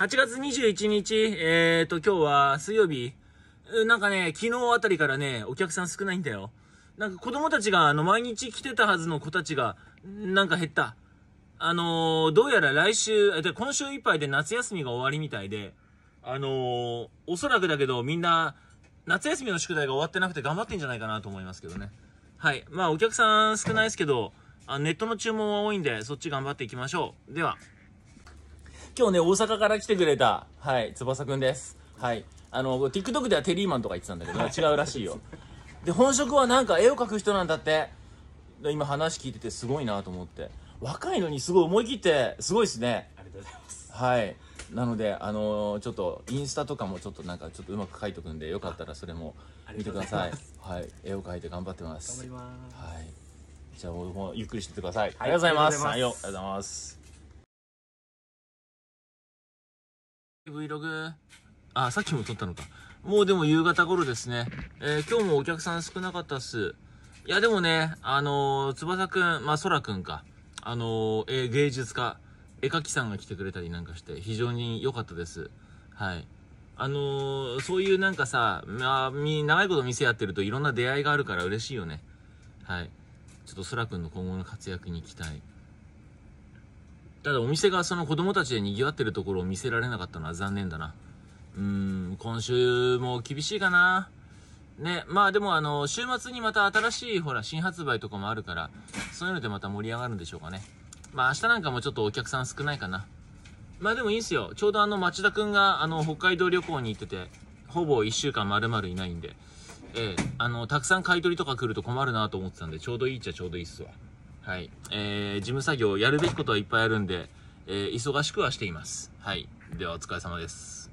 8月21日、えーと、今日は水曜日、なんかね、昨日あたりからね、お客さん少ないんだよ。なんか子供たちが、あの、毎日来てたはずの子たちが、なんか減った。あのー、どうやら来週、で、今週いっぱいで夏休みが終わりみたいで、あのー、おそらくだけど、みんな、夏休みの宿題が終わってなくて頑張ってんじゃないかなと思いますけどね。はい。まあ、お客さん少ないですけど、あネットの注文は多いんで、そっち頑張っていきましょう。では。今日ね、大阪から来てくれた、はい、翼くんです。はい。あの、TikTok ではテリーマンとか言ってたんだけど、違うらしいよ。で、本職はなんか絵を描く人なんだって。今話聞いててすごいなと思って。若いのにすごい思い切って、すごいですね。ありがとうございます。はい。なので、あのー、ちょっとインスタとかもちょっとなんかちょっとうまく書いとくんで、よかったらそれも見てください。いはい。絵を描いて頑張ってます。頑張ります。はい。じゃあ、ゆっくりしててください。ありがとうございます。はい、ありがとうございます。Vlog。あ、さっきも撮ったのか。もうでも夕方頃ですね。えー、今日もお客さん少なかったっす。いや、でもね、あのー、翼くん、まあ、空くんか。あのー、えー、芸術家、絵描きさんが来てくれたりなんかして、非常に良かったです。はい。あのそういうなんかさ、まあ、み、長いこと店やってるといろんな出会いがあるから嬉しいよね。はい。ちょっと空くんの今後の活躍に期待。ただお店がその子供たちで賑わってるところを見せられなかったのは残念だな。うーん、今週も厳しいかな。ね、まあでもあの、週末にまた新しいほら、新発売とかもあるから、そういうのでまた盛り上がるんでしょうかね。まあ明日なんかもちょっとお客さん少ないかな。まあでもいいんすよ。ちょうどあの、町田くんがあの、北海道旅行に行ってて、ほぼ1週間丸々いないんで、ええ、あの、たくさん買い取りとか来ると困るなと思ってたんで、ちょうどいいっちゃちょうどいいっすわ。はい。えー、事務作業、やるべきことはいっぱいあるんで、えー、忙しくはしています。はい。では、お疲れ様です。